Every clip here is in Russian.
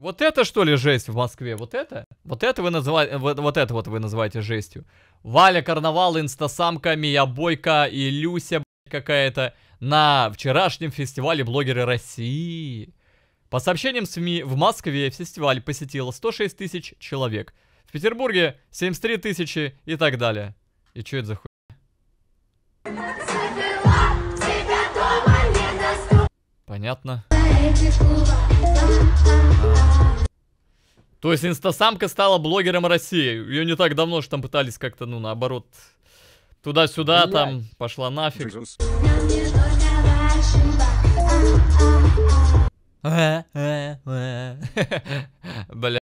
Вот это что ли жесть в Москве? Вот это? Вот это вы называете, вот, вот это вот вы называете жестью. Валя Карнавал, Инстасамка, Миябойка и Люся какая-то на вчерашнем фестивале блогеры России. По сообщениям СМИ, в Москве фестиваль посетило 106 тысяч человек. В Петербурге 73 тысячи и так далее. И что это за хуйня? Понятно. То есть инстасамка стала блогером России. Ее не так давно что там пытались как-то, ну, наоборот, туда-сюда, там, пошла нафиг. Бля.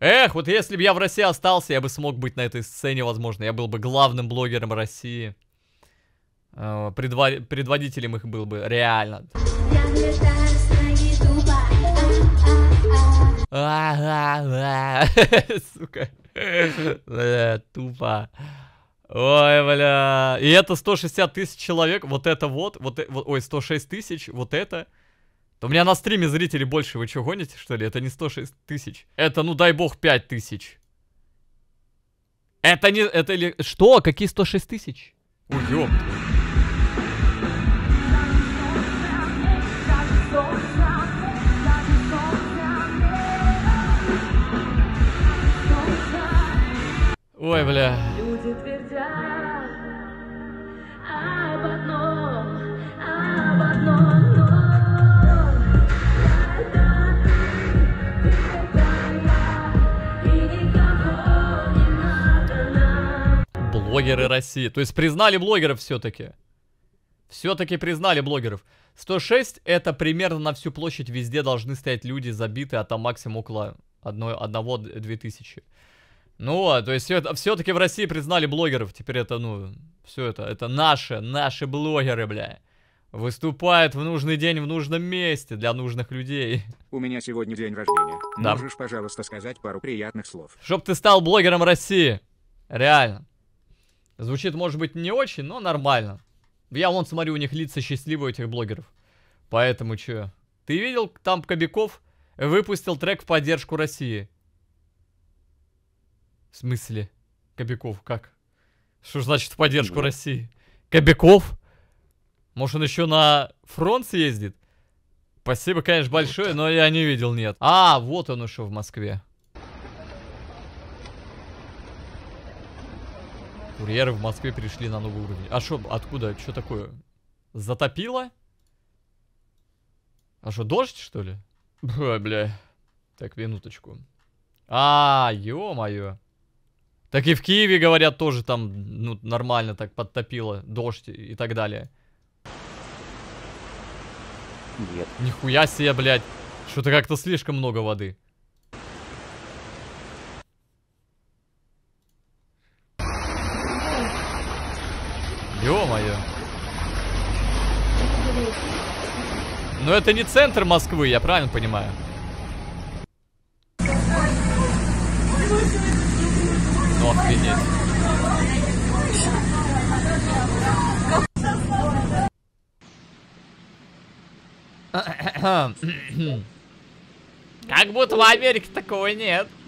Эх, вот если бы я в России остался, я бы смог быть на этой сцене, возможно. Я был бы главным блогером России э, предва- предводителем их был бы, реально. Сука. Бля, тупо. Ой, бля. И это 160 тысяч человек. Вот это вот. вот, вот ой, 106 тысяч. Вот это. то У меня на стриме зрителей больше. Вы что, гоните, что ли? Это не 106 тысяч. Это, ну дай бог, 5 тысяч. Это не... Это ли... Что? Какие 106 тысяч? Уёб. Ой, бля. Люди твердят об одном, об одном, Блогеры России. То есть признали блогеров все-таки. Все-таки признали блогеров. 106 это примерно на всю площадь везде должны стоять люди забитые, а там максимум около 1-2 тысячи. Ну, а, то есть все все-таки в России признали блогеров. Теперь это, ну, все это, это наши, наши блогеры, бля. Выступают в нужный день в нужном месте для нужных людей. У меня сегодня день рождения. Да. Можешь, пожалуйста, сказать пару приятных слов? Чтоб ты стал блогером России. Реально. Звучит, может быть, не очень, но нормально. Я вон смотрю, у них лица счастливые у этих блогеров. Поэтому чё? Ты видел, там Кобяков выпустил трек в поддержку России. В смысле? Кобяков, как? Что значит в поддержку ну. России? Кобяков? Может, он еще на фронт съездит? Спасибо, конечно, большое, но я не видел, нет. А, вот он еще в Москве. Курьеры в Москве перешли на новый уровень. А что, откуда? Что такое? Затопило? А что, дождь, что ли? Бля, бля. Так, минуточку. А, ё-моё. Так и в Киеве, говорят, тоже там ну, нормально так подтопило, дождь и так далее. Нет. Нихуя себе, блядь. Что-то как-то слишком много воды. Ё-моё. Но это не центр Москвы, я правильно понимаю? охренеть. Как будто в Америке такого нет.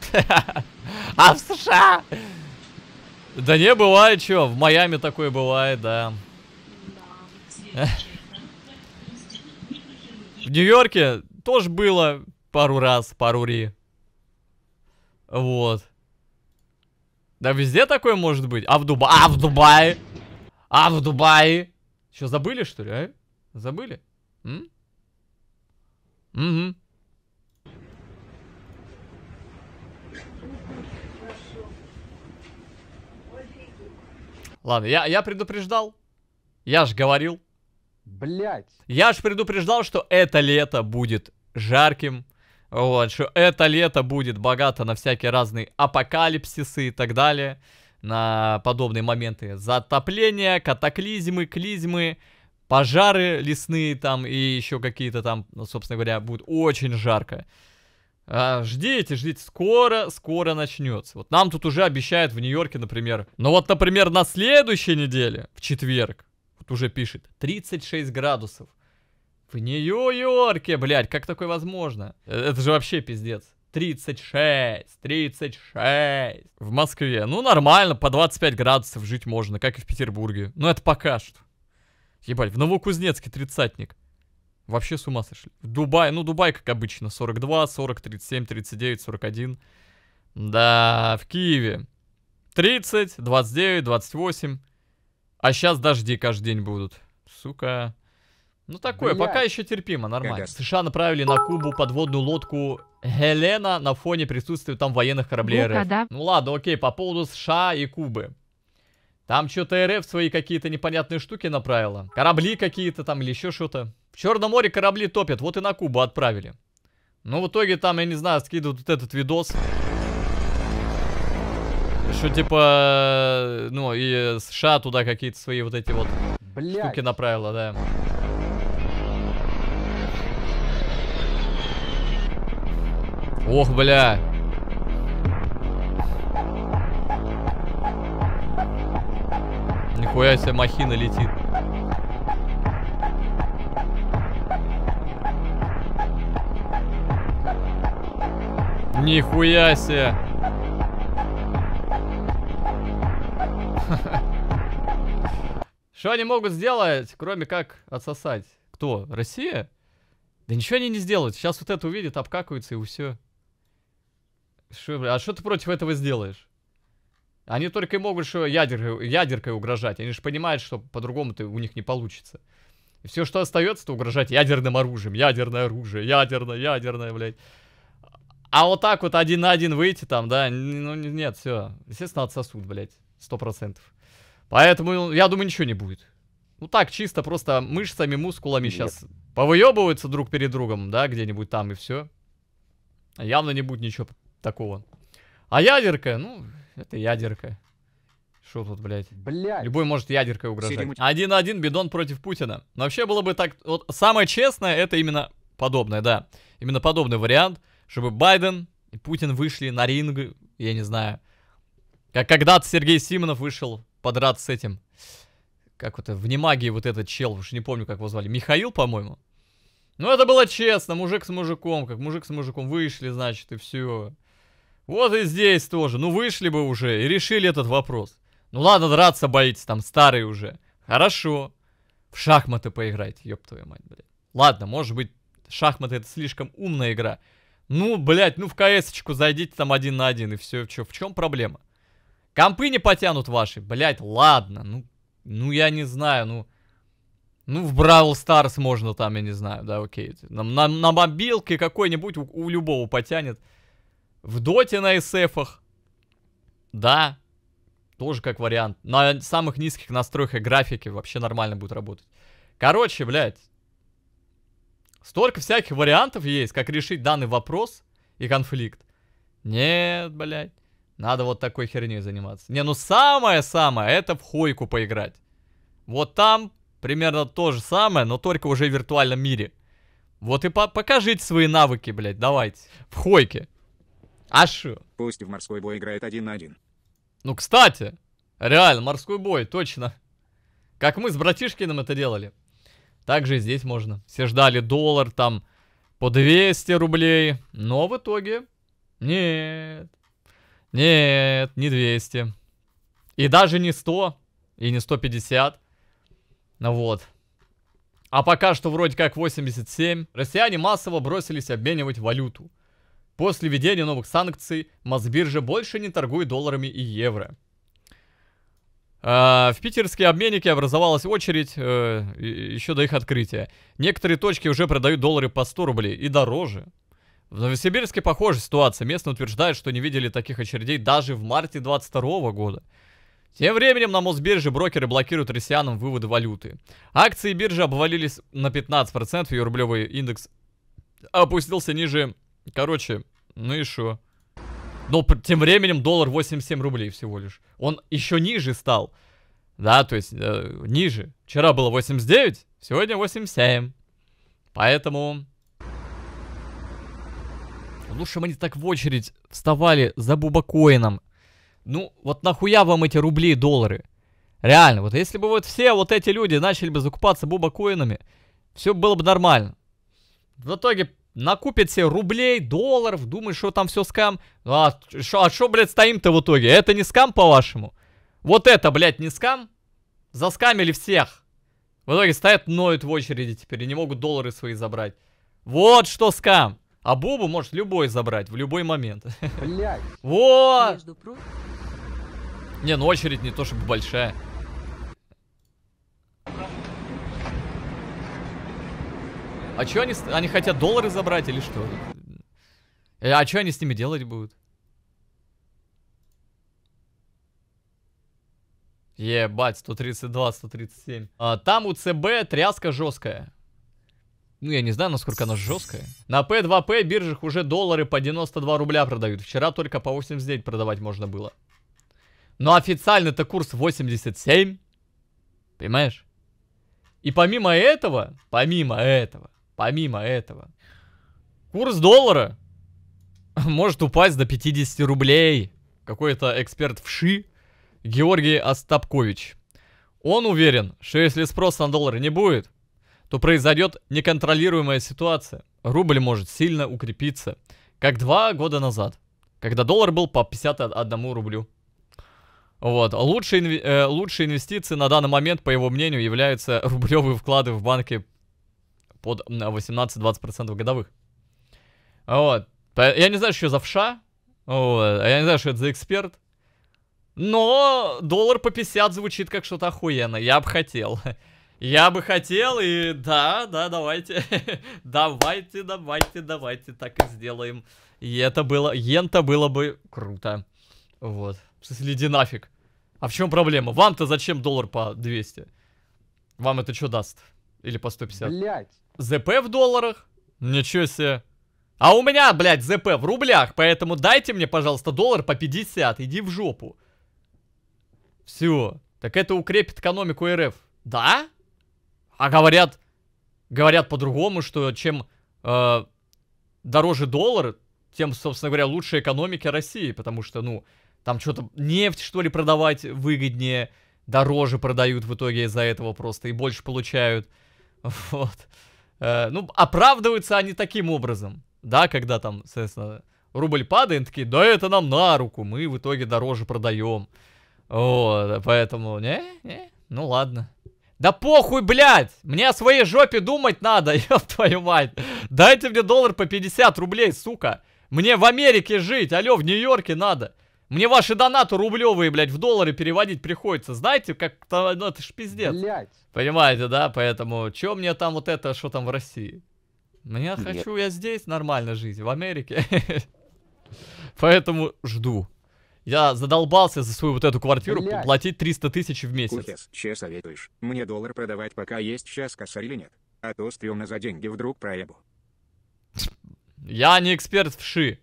А в США? Да не, бывает, чё, В Майами такое бывает, да. В Нью-Йорке тоже было пару раз, пару ри. Вот. Да везде такое может быть. А в Дубае? А в Дубае? А в Дубае? Что, забыли, что ли, а? Забыли? М? Угу. Ладно, я, я предупреждал. Я ж говорил. Блять. Я ж предупреждал, что это лето будет жарким, вот, что это лето будет богато на всякие разные апокалипсисы и так далее. На подобные моменты. Затопления, катаклизмы, клизмы, пожары лесные там и еще какие-то там, ну, собственно говоря, будет очень жарко. А, ждите, ждите, скоро, скоро начнется. Вот нам тут уже обещают в Нью-Йорке, например. Но ну вот, например, на следующей неделе, в четверг, вот уже пишет, 36 градусов. В Нью-Йорке, блядь, как такое возможно? Э, это же вообще пиздец. 36, 36. В Москве. Ну, нормально, по 25 градусов жить можно, как и в Петербурге. Но ну, это пока что. Ебать, в Новокузнецке тридцатник. Вообще с ума сошли. В Дубае, ну, Дубай, как обычно, 42, 40, 37, 39, 41. Да, в Киеве 30, 29, 28. А сейчас дожди каждый день будут. Сука. Ну такое, Блядь. пока еще терпимо, нормально. Ага. США направили на Кубу подводную лодку Гелена на фоне присутствия там военных кораблей ну РФ. Да. Ну ладно, окей, по поводу США и Кубы. Там что-то РФ свои какие-то непонятные штуки направила. Корабли какие-то там или еще что-то. В Черном море корабли топят, вот и на Кубу отправили. Ну в итоге там, я не знаю, скидывают вот этот видос. Что типа, ну и э, США туда какие-то свои вот эти вот Блядь. штуки направила, да. Ох, бля. Нихуя себе махина летит. Нихуя себе. Что они могут сделать, кроме как отсосать? Кто? Россия? Да ничего они не сделают. Сейчас вот это увидят, обкакаются и все. Шо, а что ты против этого сделаешь? Они только и могут что ядеркой, ядеркой угрожать. Они же понимают, что по-другому-то у них не получится. И все, что остается, то угрожать ядерным оружием. Ядерное оружие, ядерное, ядерное, блядь. А вот так вот один на один выйти там, да, ну нет, все. Естественно, отсосут, блядь, сто процентов. Поэтому, ну, я думаю, ничего не будет. Ну так, чисто просто мышцами, мускулами нет. сейчас повыебываются друг перед другом, да, где-нибудь там и все. А явно не будет ничего такого. А ядерка, ну, это ядерка. Что тут, блядь? Блядь. Любой может ядеркой угрожать. Один на один бидон против Путина. Но вообще было бы так... Вот самое честное, это именно подобное, да. Именно подобный вариант, чтобы Байден и Путин вышли на ринг, я не знаю. Как когда-то Сергей Симонов вышел подраться с этим. Как вот в немагии вот этот чел, уж не помню, как его звали. Михаил, по-моему. Ну, это было честно, мужик с мужиком, как мужик с мужиком вышли, значит, и все. Вот и здесь тоже. Ну вышли бы уже и решили этот вопрос. Ну ладно, драться боитесь, там старый уже. Хорошо. В шахматы поиграть, ёб твою мать, блядь. Ладно, может быть, шахматы это слишком умная игра. Ну, блядь, ну в кс зайдите там один на один и все. Чё, в чем проблема? Компы не потянут ваши, блядь, ладно. Ну, ну я не знаю, ну... Ну, в Бравл Старс можно там, я не знаю, да, окей. На, на, на мобилке какой-нибудь у, у любого потянет. В доте на эсэфах. Да. Тоже как вариант. На самых низких настройках графики вообще нормально будет работать. Короче, блядь. Столько всяких вариантов есть, как решить данный вопрос и конфликт. Нет, блядь. Надо вот такой херней заниматься. Не, ну самое-самое, это в хойку поиграть. Вот там примерно то же самое, но только уже в виртуальном мире. Вот и по покажите свои навыки, блядь, давайте. В хойке. А шо? Пусть в морской бой играет один на один. Ну, кстати, реально, морской бой, точно. Как мы с братишкиным это делали. Также и здесь можно. Все ждали доллар там по 200 рублей, но в итоге нет. Нет, не 200. И даже не 100, и не 150. Ну вот. А пока что вроде как 87. Россияне массово бросились обменивать валюту. После введения новых санкций Мосбиржа больше не торгует долларами и евро. А, в питерские обменники образовалась очередь э, еще до их открытия. Некоторые точки уже продают доллары по 100 рублей и дороже. В Новосибирске похожая ситуация. Местные утверждают, что не видели таких очередей даже в марте 2022 года. Тем временем на Мосбирже брокеры блокируют россиянам выводы валюты. Акции биржи обвалились на 15%, ее рублевый индекс опустился ниже Короче, ну и что? Но тем временем доллар 87 рублей всего лишь. Он еще ниже стал. Да, то есть э, ниже. Вчера было 89, сегодня 87. Поэтому... Лучше бы они так в очередь вставали за Бубакоином. Ну, вот нахуя вам эти рубли и доллары? Реально, вот если бы вот все вот эти люди начали бы закупаться Бубакоинами, все было бы нормально. В итоге накупит себе рублей, долларов, думает, что там все скам. А что, а шо, блядь, стоим-то в итоге? Это не скам, по-вашему? Вот это, блядь, не скам? Заскамили всех. В итоге стоят, ноют в очереди теперь и не могут доллары свои забрать. Вот что скам. А Бубу может любой забрать в любой момент. Блядь. Вот. Не, ну очередь не то чтобы большая. А что они... Они хотят доллары забрать или что? Э, а что они с ними делать будут? Ебать, 132, 137. А, там у ЦБ тряска жесткая. Ну, я не знаю, насколько она жесткая. На P2P биржах уже доллары по 92 рубля продают. Вчера только по 89 продавать можно было. Но официально то курс 87. Понимаешь? И помимо этого, помимо этого, Помимо этого, курс доллара может упасть до 50 рублей. Какой-то эксперт в ШИ, Георгий Остапкович. Он уверен, что если спроса на доллары не будет, то произойдет неконтролируемая ситуация. Рубль может сильно укрепиться, как два года назад, когда доллар был по 51 рублю. Вот. Лучшие, э, лучшие инвестиции на данный момент, по его мнению, являются рублевые вклады в банке под 18-20% годовых. Вот. Я не знаю, что за вша. Вот. А я не знаю, что это за эксперт. Но доллар по 50 звучит как что-то охуенно. Я бы хотел. Я бы хотел, и да, да, давайте, давайте, давайте, давайте, так и сделаем. И это было, ента было бы круто. Вот, в смысле, иди нафиг. А в чем проблема? Вам-то зачем доллар по 200? Вам это что даст? Или по 150? Блять. ЗП в долларах? Ничего себе. А у меня, блядь, ЗП в рублях, поэтому дайте мне, пожалуйста, доллар по 50, иди в жопу. Все. Так это укрепит экономику РФ. Да? А говорят, говорят по-другому, что чем э, дороже доллар, тем, собственно говоря, лучше экономика России, потому что, ну, там что-то нефть, что ли, продавать выгоднее, дороже продают в итоге из-за этого просто и больше получают. Вот. Э, ну, оправдываются они таким образом. Да, когда там, соответственно, рубль падает, такие, да это нам на руку, мы в итоге дороже продаем. Вот, поэтому, не, не, ну ладно. Да похуй, блядь! Мне о своей жопе думать надо, ёб твою мать. Дайте мне доллар по 50 рублей, сука. Мне в Америке жить, алё, в Нью-Йорке надо. Мне ваши донаты рублевые, блядь, в доллары переводить приходится. Знаете, как-то, ну это ж пиздец. Блядь. Понимаете, да? Поэтому, чё мне там вот это, что там в России? Мне Нет. хочу я здесь нормально жить, в Америке. Поэтому жду. Я задолбался за свою вот эту квартиру Блядь. платить 300 тысяч в месяц. Кухес, че советуешь? Мне доллар продавать, пока есть сейчас косарь или нет? А то стрёмно за деньги вдруг проебу. Я не эксперт в ши.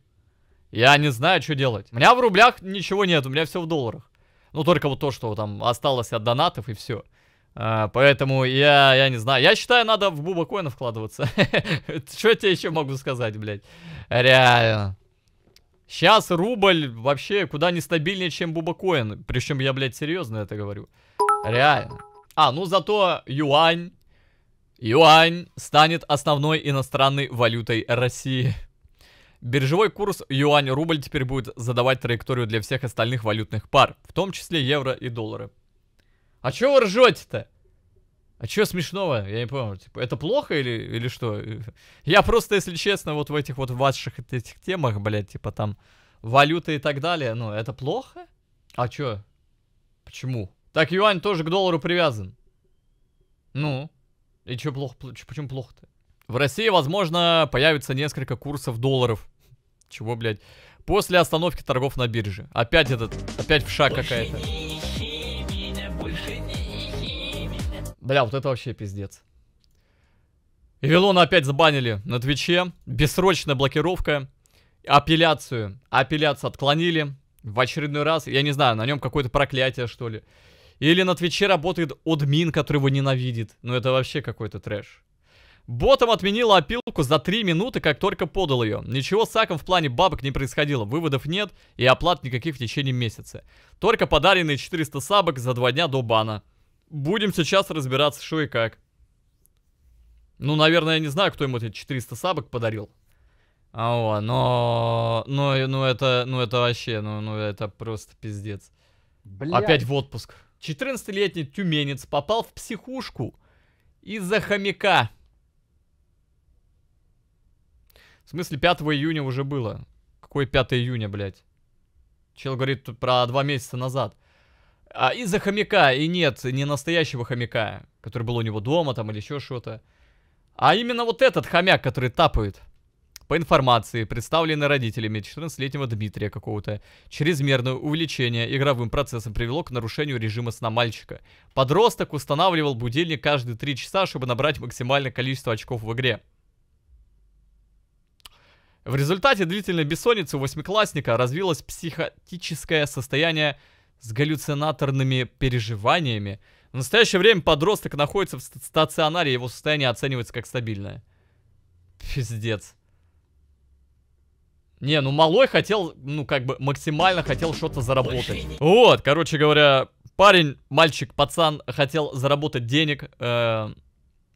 Я не знаю, что делать. У меня в рублях ничего нет, у меня все в долларах. Ну, только вот то, что там осталось от донатов и все. А, поэтому я, я не знаю. Я считаю, надо в Буба Коина вкладываться. Что я тебе еще могу сказать, блядь? Реально. Сейчас рубль вообще куда не стабильнее, чем Бубакоин. Причем я, блядь, серьезно это говорю. Реально. А, ну зато юань. Юань станет основной иностранной валютой России. Биржевой курс юань-рубль теперь будет задавать траекторию для всех остальных валютных пар, в том числе евро и доллары. А чё вы ржете-то? А чё смешного? Я не понял, типа, это плохо или, или что? Я просто, если честно, вот в этих вот ваших этих темах, блядь, типа там валюты и так далее, ну, это плохо? А чё? Почему? Так юань тоже к доллару привязан. Ну, и чё плохо, почему плохо-то? В России, возможно, появится несколько курсов долларов. Чего, блядь? После остановки торгов на бирже. Опять этот, опять в шаг какая-то. Бля, вот это вообще пиздец. Вилона опять забанили на Твиче. Бессрочная блокировка. Апелляцию. Апелляцию отклонили в очередной раз. Я не знаю, на нем какое-то проклятие, что ли. Или на Твиче работает админ, который его ненавидит. Ну это вообще какой-то трэш. Ботом отменила опилку за 3 минуты, как только подал ее. Ничего с Саком в плане бабок не происходило, выводов нет и оплат никаких в течение месяца. Только подаренные 400 сабок за 2 дня до бана. Будем сейчас разбираться, что и как. Ну, наверное, я не знаю, кто ему эти 400 сабок подарил. А О, но... но, ну, это, ну, это вообще, ну, ну, это просто пиздец. Блядь. Опять в отпуск. 14-летний тюменец попал в психушку из-за хомяка. В смысле, 5 июня уже было. Какой 5 июня, блядь? Чел говорит про 2 месяца назад. А из-за хомяка, и нет, не настоящего хомяка, который был у него дома там или еще что-то. А именно вот этот хомяк, который тапает. По информации, представленной родителями 14-летнего Дмитрия какого-то, чрезмерное увлечение игровым процессом привело к нарушению режима сна мальчика. Подросток устанавливал будильник каждые 3 часа, чтобы набрать максимальное количество очков в игре. В результате длительной бессонницы у восьмиклассника развилось психотическое состояние с галлюцинаторными переживаниями. В настоящее время подросток находится в стационаре, его состояние оценивается как стабильное. Пиздец. Не, ну малой хотел, ну как бы максимально хотел что-то заработать. Вот, короче говоря, парень, мальчик, пацан хотел заработать денег. Э,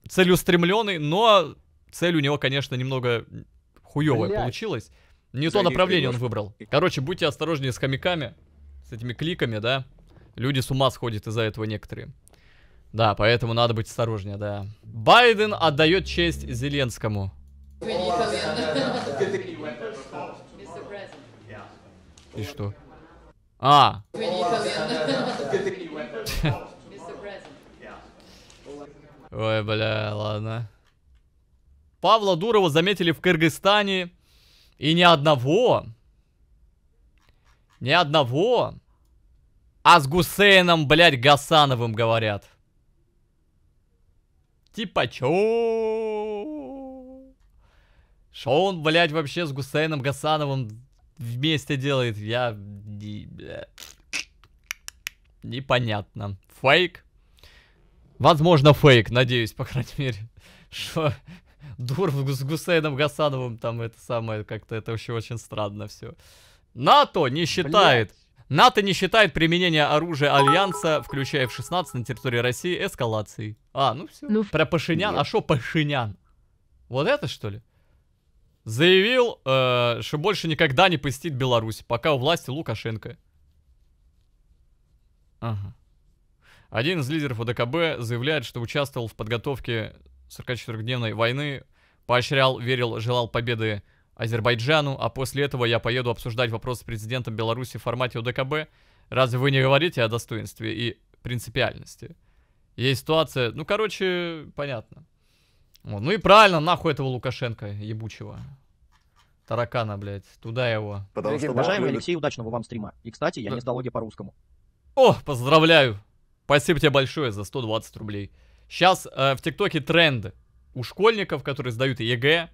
целеустремленный, но цель у него, конечно, немного хуевое получилось. Не то направление он выбрал. Короче, будьте осторожнее с хомяками, с этими кликами, да. Люди с ума сходят из-за этого некоторые. Да, поэтому надо быть осторожнее, да. Байден отдает честь Зеленскому. И что? А. Ой, бля, ладно. Павла Дурова заметили в Кыргызстане. И ни одного. Ни одного. А с Гусейном, блядь, Гасановым говорят. Типа чё? что он, блядь, вообще с Гусейном Гасановым вместе делает? Я... Непонятно. Фейк? Возможно, фейк, надеюсь, по крайней мере. Что? дур с Гусейном Гасановым, там это самое, как-то это вообще очень странно все. НАТО не считает. Блядь. НАТО не считает применение оружия Альянса, включая в 16 на территории России, эскалацией. А, ну все. Ну, Про Пашинян. Нет. А что Пашинян? Вот это что ли? Заявил, э, что больше никогда не посетит Беларусь, пока у власти Лукашенко. Ага. Один из лидеров ОДКБ заявляет, что участвовал в подготовке 44-дневной войны, поощрял, верил, желал победы Азербайджану, а после этого я поеду обсуждать вопрос с президентом Беларуси в формате ОДКБ. Разве вы не говорите о достоинстве и принципиальности? Есть ситуация, ну, короче, понятно. Вот. Ну и правильно, нахуй этого Лукашенко ебучего. Таракана, блядь, туда его. Потому Дорогие, что уважаемый Алексей, удачного вам стрима. И, кстати, я да. не сдал логи по-русскому. О, поздравляю. Спасибо тебе большое за 120 рублей. Сейчас э, в ТикТоке тренд у школьников, которые сдают ЕГЭ.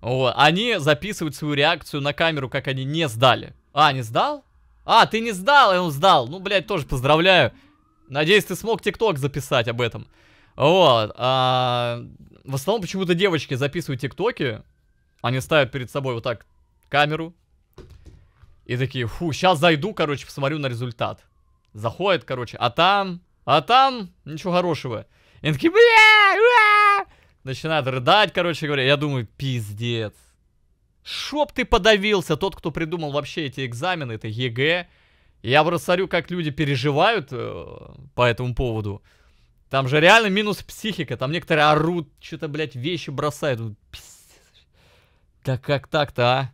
Вот, они записывают свою реакцию на камеру, как они не сдали. А, не сдал? А, ты не сдал, и он сдал. Ну, блядь, тоже поздравляю. Надеюсь, ты смог ТикТок записать об этом. Вот. А, в основном почему-то девочки записывают ТикТоки. Они ставят перед собой вот так камеру. И такие, фу, сейчас зайду, короче, посмотрю на результат. Заходит, короче, а там... А там ничего хорошего. И они такие, бля, уа! Начинают рыдать, короче говоря. Я думаю, пиздец. Шоп ты подавился, тот, кто придумал вообще эти экзамены, это ЕГЭ. Я просто смотрю, как люди переживают э, по этому поводу. Там же реально минус психика. Там некоторые орут, что-то, блядь, вещи бросают. Да как так-то, а?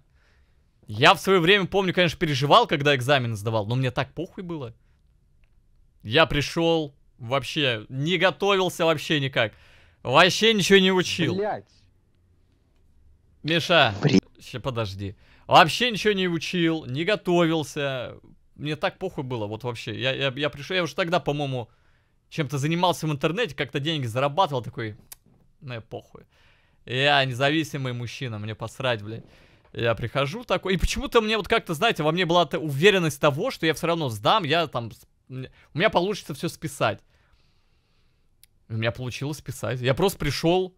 Я в свое время, помню, конечно, переживал, когда экзамены сдавал, но мне так похуй было. Я пришел, Вообще, не готовился вообще никак. Вообще ничего не учил. Блять. Миша, Ща, подожди. Вообще ничего не учил, не готовился. Мне так похуй было, вот вообще. Я, я, я пришел, я уже тогда, по-моему, чем-то занимался в интернете, как-то деньги зарабатывал, такой, ну я похуй. Я независимый мужчина, мне посрать, блядь. Я прихожу такой, и почему-то мне вот как-то, знаете, во мне была -то уверенность того, что я все равно сдам, я там, у меня получится все списать. У меня получилось писать. Я просто пришел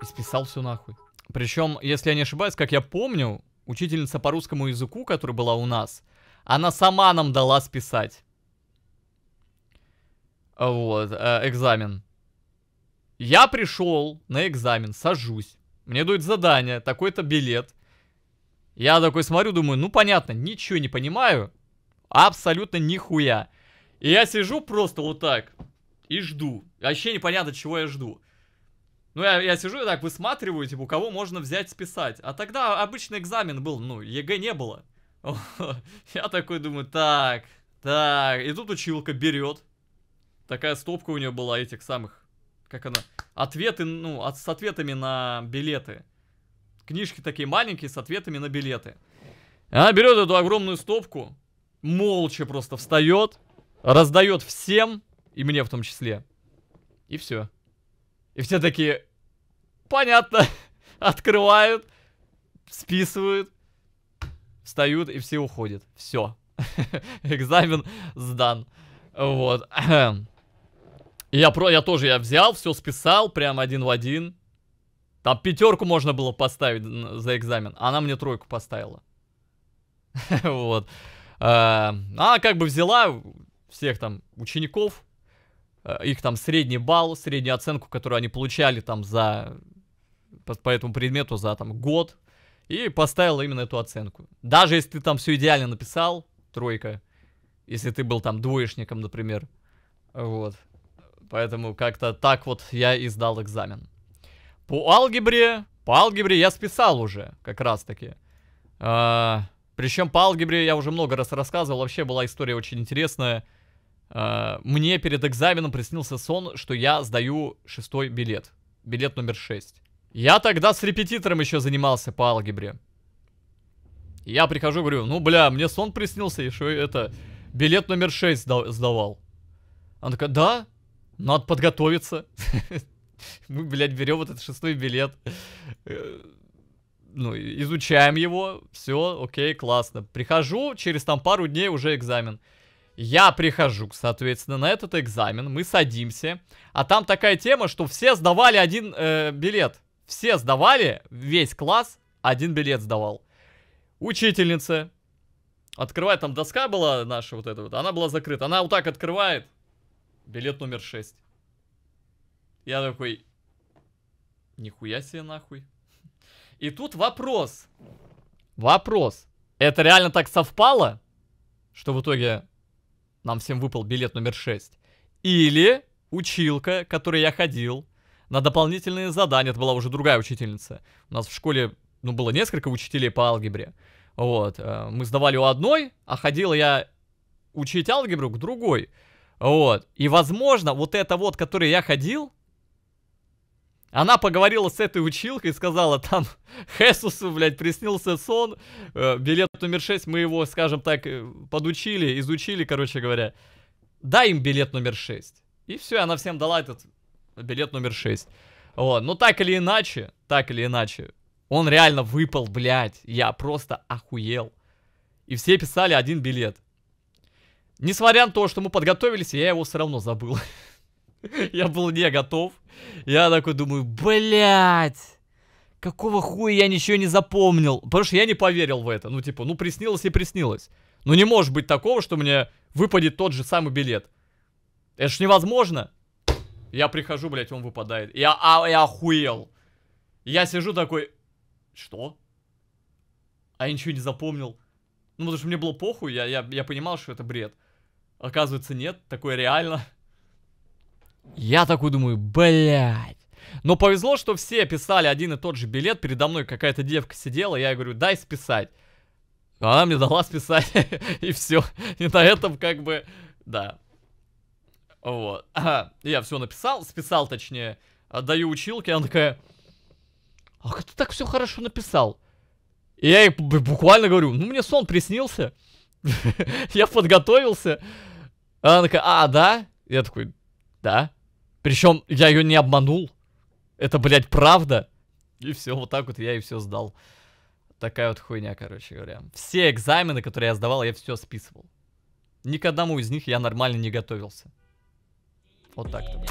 и списал все нахуй. Причем, если я не ошибаюсь, как я помню, учительница по русскому языку, которая была у нас, она сама нам дала списать. Вот, э, экзамен. Я пришел на экзамен, сажусь. Мне дают задание, такой-то билет. Я такой смотрю, думаю, ну понятно, ничего не понимаю. Абсолютно нихуя. И я сижу просто вот так. И жду. Вообще непонятно, чего я жду. Ну, я, я сижу и так высматриваю, типа, у кого можно взять, списать. А тогда обычный экзамен был, ну, ЕГЭ не было. Я такой думаю, так, так. И тут училка берет. Такая стопка у нее была этих самых, как она, ответы, ну, от, с ответами на билеты. Книжки такие маленькие с ответами на билеты. Она берет эту огромную стопку, молча просто встает, раздает всем, и мне в том числе. И все. И все такие, понятно, открывают, списывают, встают и все уходят. Все. Экзамен сдан. Вот. Я, про, я тоже я взял, все списал, прям один в один. Там пятерку можно было поставить за экзамен. А она мне тройку поставила. вот. Э, а, как бы взяла всех там учеников, Э, их там средний балл, среднюю оценку, которую они получали там за по, по этому предмету за там год, и поставил именно эту оценку. Даже если ты там все идеально написал, тройка, если ты был там двоечником, например, вот. Поэтому как-то так вот я и сдал экзамен. По алгебре, по алгебре я списал уже, как раз таки. А, причем по алгебре я уже много раз рассказывал, вообще была история очень интересная. Э, мне перед экзаменом приснился сон, что я сдаю шестой билет. Билет номер шесть. Я тогда с репетитором еще занимался по алгебре. Я прихожу, говорю, ну, бля, мне сон приснился, еще это, билет номер 6 сдавал. Она такая, да, надо подготовиться. Мы, блядь, берем вот этот шестой билет. Э, ну, изучаем его, все, окей, классно. Прихожу, через там пару дней уже экзамен. Я прихожу, соответственно, на этот экзамен, мы садимся, а там такая тема, что все сдавали один э, билет. Все сдавали, весь класс один билет сдавал. Учительница, открывает, там доска была наша вот эта вот, она была закрыта, она вот так открывает, билет номер 6. Я такой, нихуя себе нахуй. И тут вопрос, вопрос, это реально так совпало, что в итоге нам всем выпал билет номер 6. Или училка, к которой я ходил, на дополнительные задания, это была уже другая учительница. У нас в школе, ну, было несколько учителей по алгебре. Вот, э, мы сдавали у одной, а ходил я учить алгебру к другой. Вот, и возможно, вот это вот, которой я ходил, она поговорила с этой училкой и сказала, там, Хесусу, блядь, приснился сон, э, билет номер 6, мы его, скажем так, э, подучили, изучили, короче говоря. Дай им билет номер 6. И все, она всем дала этот билет номер 6. Вот, ну так или иначе, так или иначе, он реально выпал, блядь, я просто охуел. И все писали один билет. Несмотря на то, что мы подготовились, я его все равно забыл. Я был не готов. Я такой думаю, блядь. Какого хуя я ничего не запомнил? Потому что я не поверил в это. Ну, типа, ну, приснилось и приснилось. Ну, не может быть такого, что мне выпадет тот же самый билет. Это ж невозможно. Я прихожу, блядь, он выпадает. Я, а, я охуел. Я сижу такой, что? А я ничего не запомнил. Ну, потому что мне было похуй, я, я, я понимал, что это бред. Оказывается, нет, такое реально. Я такой думаю, блядь. Но повезло, что все писали один и тот же билет. Передо мной какая-то девка сидела, я говорю, дай списать. Она мне дала списать, и все. И на этом как бы, да. Вот. Ага. Я все написал, списал точнее. Отдаю училке, она такая, ах, ты так все хорошо написал. И я ей буквально говорю, ну мне сон приснился. Я подготовился. Она такая, а, да? Я такой, да. Причем я ее не обманул. Это, блядь, правда. И все, вот так вот я и все сдал. Такая вот хуйня, короче говоря. Все экзамены, которые я сдавал, я все списывал. Ни к одному из них я нормально не готовился. Вот так-то.